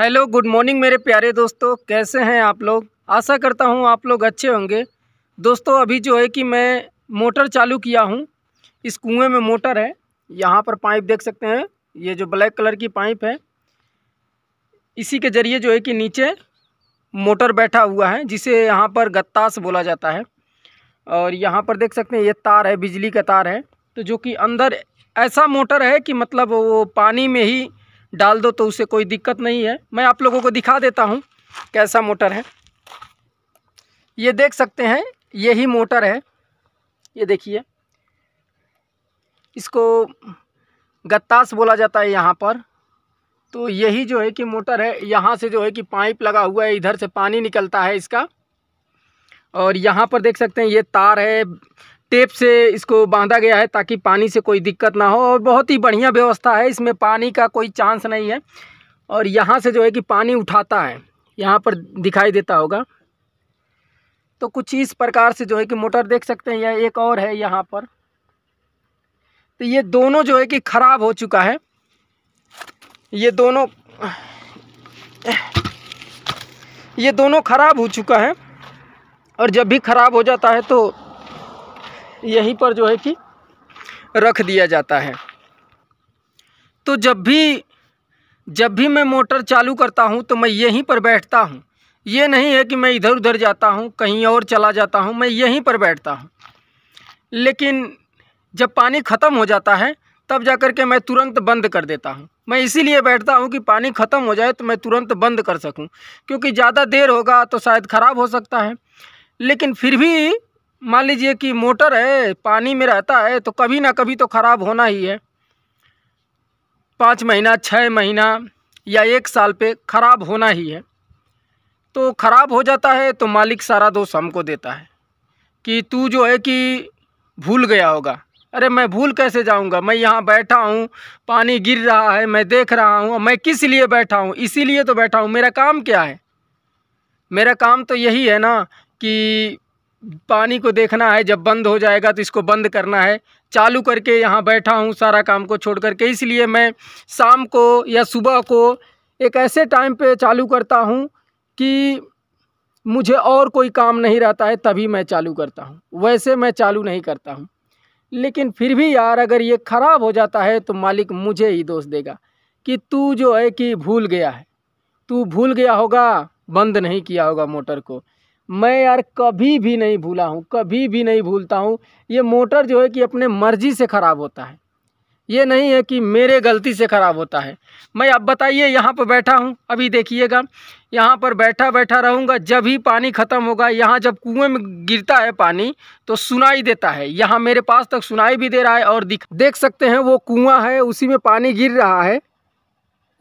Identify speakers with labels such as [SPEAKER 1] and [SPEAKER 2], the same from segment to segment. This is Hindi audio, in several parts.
[SPEAKER 1] हेलो गुड मॉर्निंग मेरे प्यारे दोस्तों कैसे हैं आप लोग आशा करता हूं आप लोग अच्छे होंगे दोस्तों अभी जो है कि मैं मोटर चालू किया हूं इस कुएं में मोटर है यहां पर पाइप देख सकते हैं ये जो ब्लैक कलर की पाइप है इसी के ज़रिए जो है कि नीचे मोटर बैठा हुआ है जिसे यहाँ पर गत्तास बोला जाता है और यहाँ पर देख सकते हैं ये तार है बिजली का तार है तो जो कि अंदर ऐसा मोटर है कि मतलब वो पानी में ही डाल दो तो उसे कोई दिक्कत नहीं है मैं आप लोगों को दिखा देता हूँ कैसा मोटर है ये देख सकते हैं यही मोटर है ये देखिए इसको गत्तास बोला जाता है यहाँ पर तो यही जो है कि मोटर है यहाँ से जो है कि पाइप लगा हुआ है इधर से पानी निकलता है इसका और यहाँ पर देख सकते हैं ये तार है टेप से इसको बांधा गया है ताकि पानी से कोई दिक्कत ना हो और बहुत ही बढ़िया व्यवस्था है इसमें पानी का कोई चांस नहीं है और यहाँ से जो है कि पानी उठाता है यहाँ पर दिखाई देता होगा तो कुछ इस प्रकार से जो है कि मोटर देख सकते हैं यह एक और है यहाँ पर तो ये दोनों जो है कि ख़राब हो चुका है ये दोनों ये दोनों ख़राब हो चुका है और जब भी ख़राब हो जाता है तो यहीं पर जो है कि रख दिया जाता है तो जब भी जब भी मैं मोटर चालू करता हूँ तो मैं यहीं पर बैठता हूँ ये नहीं है कि मैं इधर उधर जाता हूँ कहीं और चला जाता हूँ मैं यहीं पर बैठता हूँ लेकिन जब पानी ख़त्म हो जाता है तब जा कर के मैं तुरंत बंद कर देता हूँ मैं इसीलिए बैठता हूँ कि पानी ख़त्म हो जाए तो मैं तुरंत बंद कर सकूँ क्योंकि ज़्यादा देर होगा तो शायद ख़राब हो सकता है लेकिन फिर भी मान लीजिए कि मोटर है पानी में रहता है तो कभी ना कभी तो ख़राब होना ही है पाँच महीना छः महीना या एक साल पे ख़राब होना ही है तो ख़राब हो जाता है तो मालिक सारा दोष हमको देता है कि तू जो है कि भूल गया होगा अरे मैं भूल कैसे जाऊंगा मैं यहाँ बैठा हूँ पानी गिर रहा है मैं देख रहा हूँ मैं किस लिए बैठा हूँ इसीलिए तो बैठा हूँ मेरा काम क्या है मेरा काम तो यही है ना कि पानी को देखना है जब बंद हो जाएगा तो इसको बंद करना है चालू करके यहाँ बैठा हूँ सारा काम को छोड़ करके इसलिए मैं शाम को या सुबह को एक ऐसे टाइम पे चालू करता हूँ कि मुझे और कोई काम नहीं रहता है तभी मैं चालू करता हूँ वैसे मैं चालू नहीं करता हूँ लेकिन फिर भी यार अगर ये ख़राब हो जाता है तो मालिक मुझे ही दोष देगा कि तू जो है कि भूल गया है तू भूल गया होगा बंद नहीं किया होगा मोटर को मैं यार कभी भी नहीं भूला हूँ कभी भी नहीं भूलता हूँ ये मोटर जो है कि अपने मर्ज़ी से ख़राब होता है ये नहीं है कि मेरे गलती से ख़राब होता है मैं अब बताइए यहाँ पर बैठा हूँ अभी देखिएगा यहाँ पर बैठा बैठा रहूँगा जब ही पानी ख़त्म होगा यहाँ जब कुएं में गिरता है पानी तो सुनाई देता है यहाँ मेरे पास तक सुनाई भी दे रहा है और दिख देख सकते हैं वो कुआँ है उसी में पानी गिर रहा है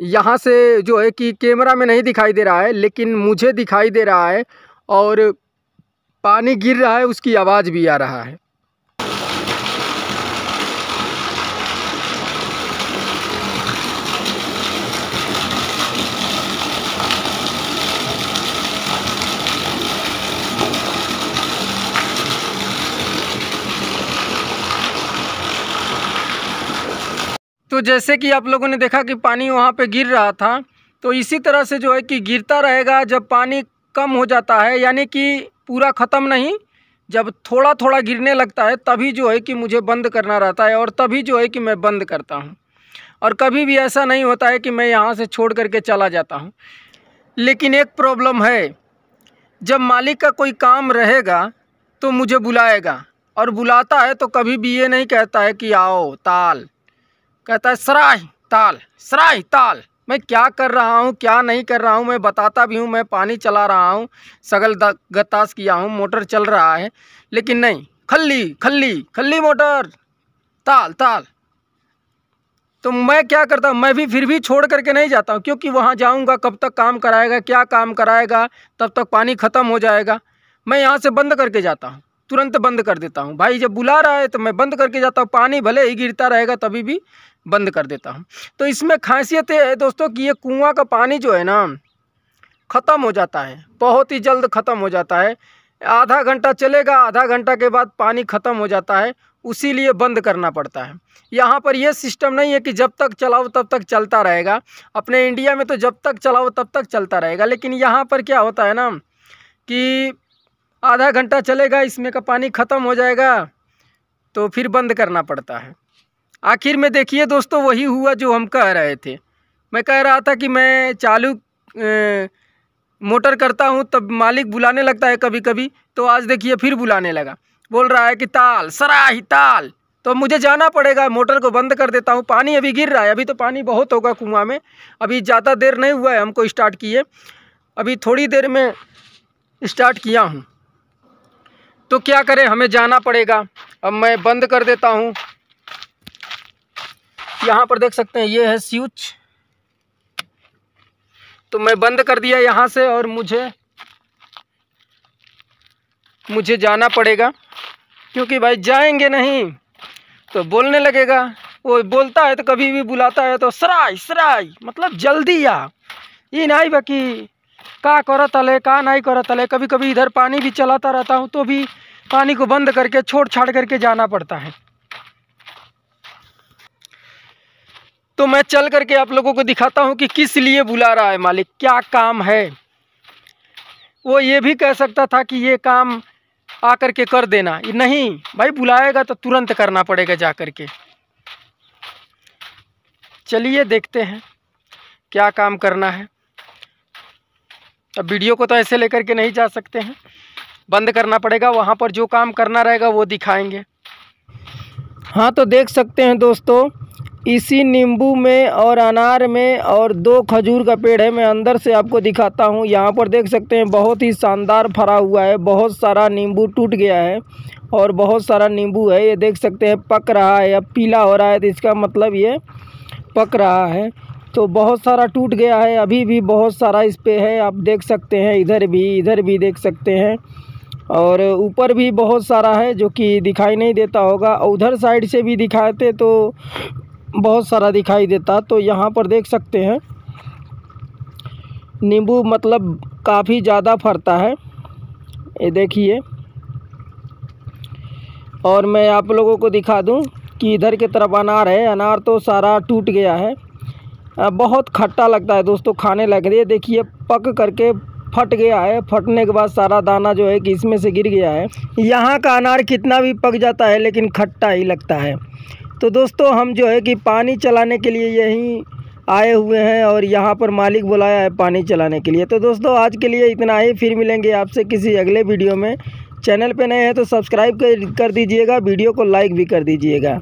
[SPEAKER 1] यहाँ से जो है कि कैमरा में नहीं दिखाई दे रहा है लेकिन मुझे दिखाई दे रहा है और पानी गिर रहा है उसकी आवाज़ भी आ रहा है तो जैसे कि आप लोगों ने देखा कि पानी वहाँ पे गिर रहा था तो इसी तरह से जो है कि गिरता रहेगा जब पानी कम हो जाता है यानी कि पूरा ख़त्म नहीं जब थोड़ा थोड़ा गिरने लगता है तभी जो है कि मुझे बंद करना रहता है और तभी जो है कि मैं बंद करता हूँ और कभी भी ऐसा नहीं होता है कि मैं यहाँ से छोड़ करके चला जाता हूँ लेकिन एक प्रॉब्लम है जब मालिक का कोई काम रहेगा तो मुझे बुलाएगा और बुलाता है तो कभी भी ये नहीं कहता है कि आओ ताल कहता है सराय ताल सराय ताल मैं क्या कर रहा हूँ क्या नहीं कर रहा हूँ मैं बताता भी हूँ मैं पानी चला रहा हूँ सगल गताश किया हूँ मोटर चल रहा है लेकिन नहीं खल्ली खल्ली खल्ली मोटर ताल ताल तो मैं क्या करता हूँ मैं भी फिर भी छोड़ करके नहीं जाता हूँ क्योंकि वहाँ जाऊँगा कब तक काम कराएगा क्या काम कराएगा तब तक पानी ख़त्म हो जाएगा मैं यहाँ से बंद करके जाता हूँ तुरंत बंद कर देता हूँ भाई जब बुला रहा है तो मैं बंद करके जाता हूँ पानी भले ही गिरता रहेगा तभी भी बंद कर देता हूँ तो इसमें खासियत है दोस्तों कि ये कुआँ का पानी जो है ना ख़त्म हो जाता है बहुत ही जल्द ख़त्म हो जाता है आधा घंटा चलेगा आधा घंटा के बाद पानी ख़त्म हो जाता है उसी लिए बंद करना पड़ता है यहाँ पर यह सिस्टम नहीं है कि जब तक चलाओ तब तक चलता रहेगा अपने इंडिया में तो जब तक चलाओ तब तक चलता रहेगा लेकिन यहाँ पर क्या होता है ना कि आधा घंटा चलेगा इसमें का पानी ख़त्म हो जाएगा तो फिर बंद करना पड़ता है आखिर में देखिए दोस्तों वही हुआ जो हम कह रहे थे मैं कह रहा था कि मैं चालू ए, मोटर करता हूँ तब मालिक बुलाने लगता है कभी कभी तो आज देखिए फिर बुलाने लगा बोल रहा है कि ताल सराही ताल तो मुझे जाना पड़ेगा मोटर को बंद कर देता हूँ पानी अभी गिर रहा है अभी तो पानी बहुत होगा कुआं में अभी ज़्यादा देर नहीं हुआ है हमको स्टार्ट किए अभी थोड़ी देर में स्टार्ट किया हूँ तो क्या करें हमें जाना पड़ेगा अब मैं बंद कर देता हूँ यहाँ पर देख सकते हैं ये है स्विच तो मैं बंद कर दिया यहाँ से और मुझे मुझे जाना पड़ेगा क्योंकि भाई जाएंगे नहीं तो बोलने लगेगा वो बोलता है तो कभी भी बुलाता है तो सराय सराय मतलब जल्दी आ ये नहीं बाकी का कर अले का नहीं करत अले कभी कभी इधर पानी भी चलाता रहता हूँ तो भी पानी को बंद करके छोड़ छाड़ करके जाना पड़ता है तो मैं चल करके आप लोगों को दिखाता हूँ कि किस लिए बुला रहा है मालिक क्या काम है वो ये भी कह सकता था कि ये काम आकर के कर देना नहीं भाई बुलाएगा तो तुरंत करना पड़ेगा जा करके चलिए देखते हैं क्या काम करना है अब वीडियो को तो ऐसे लेकर के नहीं जा सकते हैं बंद करना पड़ेगा वहाँ पर जो काम करना रहेगा वो दिखाएंगे हाँ तो देख सकते हैं दोस्तों इसी नींबू में और अनार में और दो खजूर का पेड़ है मैं अंदर से आपको दिखाता हूँ यहाँ पर देख सकते हैं बहुत ही शानदार फरा हुआ है बहुत सारा नींबू टूट गया है और बहुत सारा नींबू है ये देख सकते हैं पक रहा है अब पीला हो रहा है तो इसका मतलब ये पक रहा है तो बहुत सारा टूट गया है अभी भी बहुत सारा इस पर है आप देख सकते हैं इधर भी इधर भी देख सकते हैं और ऊपर भी बहुत सारा है जो कि दिखाई नहीं देता होगा और उधर साइड से भी दिखाते तो बहुत सारा दिखाई देता तो यहाँ पर देख सकते हैं नींबू मतलब काफ़ी ज़्यादा फरता है ये देखिए और मैं आप लोगों को दिखा दूं कि इधर की तरफ अनार है अनार तो सारा टूट गया है बहुत खट्टा लगता है दोस्तों खाने लग रही है देखिए पक करके फट गया है फटने के बाद सारा दाना जो है कि इसमें से गिर गया है यहाँ का अनार कितना भी पक जाता है लेकिन खट्टा ही लगता है तो दोस्तों हम जो है कि पानी चलाने के लिए यहीं आए हुए हैं और यहाँ पर मालिक बुलाया है पानी चलाने के लिए तो दोस्तों आज के लिए इतना ही फिर मिलेंगे आपसे किसी अगले वीडियो में चैनल पर नए हैं तो सब्सक्राइब कर दीजिएगा वीडियो को लाइक भी कर दीजिएगा